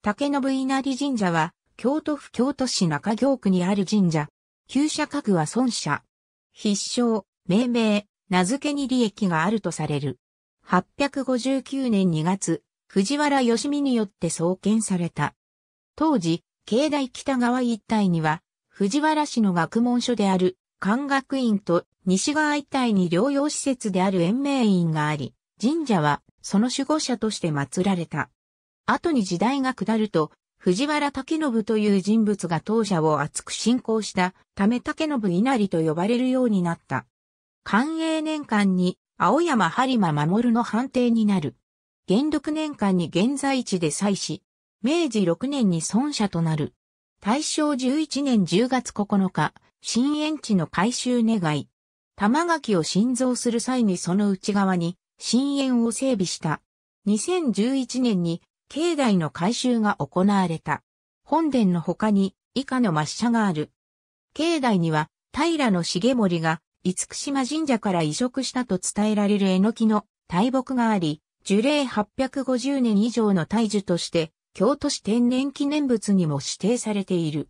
竹信稲荷神社は、京都府京都市中京区にある神社。旧社格は孫社。必勝、命名、名付けに利益があるとされる。859年2月、藤原義美によって創建された。当時、境内北側一帯には、藤原氏の学問所である、官学院と西側一帯に療養施設である延命院があり、神社はその守護者として祀られた。後に時代が下ると、藤原竹信という人物が当社を厚く信仰したため竹信稲荷と呼ばれるようになった。寛永年間に青山播磨守の判定になる。元禄年間に現在地で祭し、明治6年に孫社となる。大正11年10月9日、新園地の改修願い。玉垣を新造する際にその内側に新園を整備した。2011年に境内の改修が行われた。本殿の他に以下の抹茶がある。境内には平の重盛が五福島神社から移植したと伝えられるえのきの大木があり、樹齢850年以上の大樹として京都市天然記念物にも指定されている。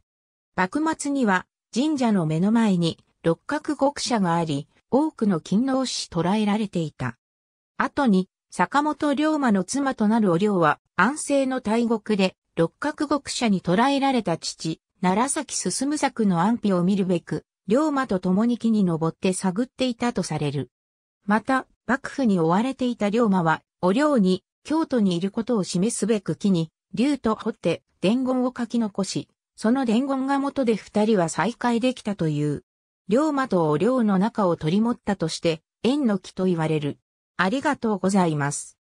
幕末には神社の目の前に六角極舎があり、多くの勤労死捕らえられていた。後に坂本龍馬の妻となるお龍は、安政の大国で、六角国者に捕らえられた父、奈良崎進作の安否を見るべく、龍馬と共に木に登って探っていたとされる。また、幕府に追われていた龍馬は、お龍に、京都にいることを示すべく木に、竜と掘って、伝言を書き残し、その伝言が元で二人は再会できたという。龍馬とお龍の仲を取り持ったとして、縁の木と言われる。ありがとうございます。